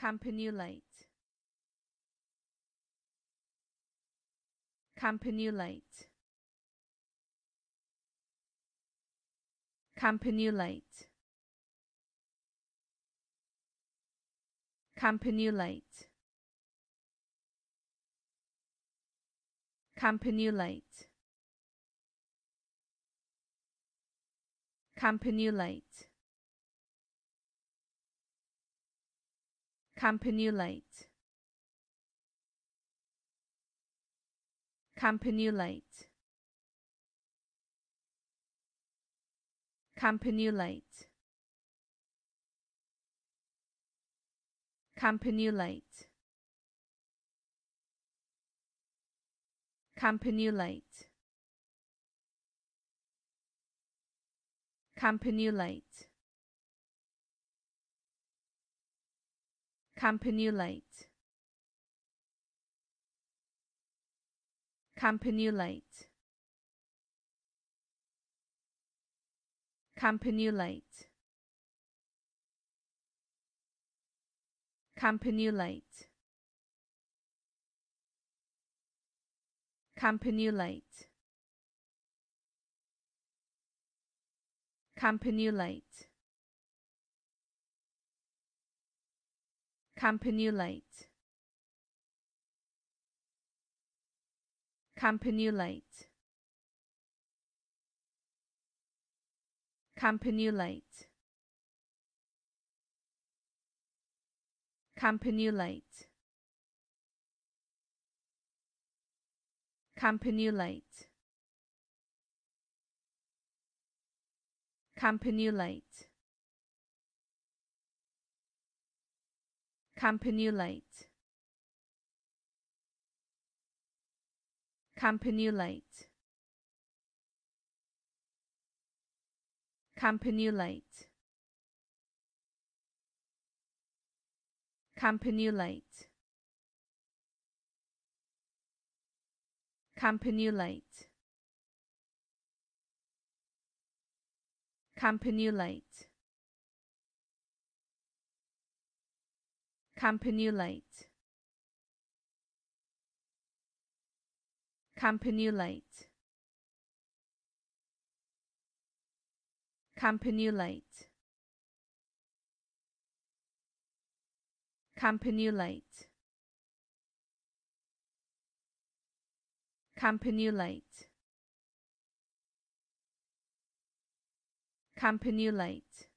Campanulate. Campanulate. Campanulate. Campanulate. Campanulate. Campanulate. Campanulate. Campanulate. Campanulate. Campanulate. Campanulate. Campanulate. Campanulate. Campanulate. Campanulate. Campanulate. Campanulate. Campanulate. Campanulate. Campanulate. Campanulate. Campanulate. Campanulate. Campanulate. Campanulate. Campanulate. Campanulate. Campanulate. Campanulate. Campanulate. Campanulate. Campanulate. Campanulate. Campanulate. Campanulate. Campanulate.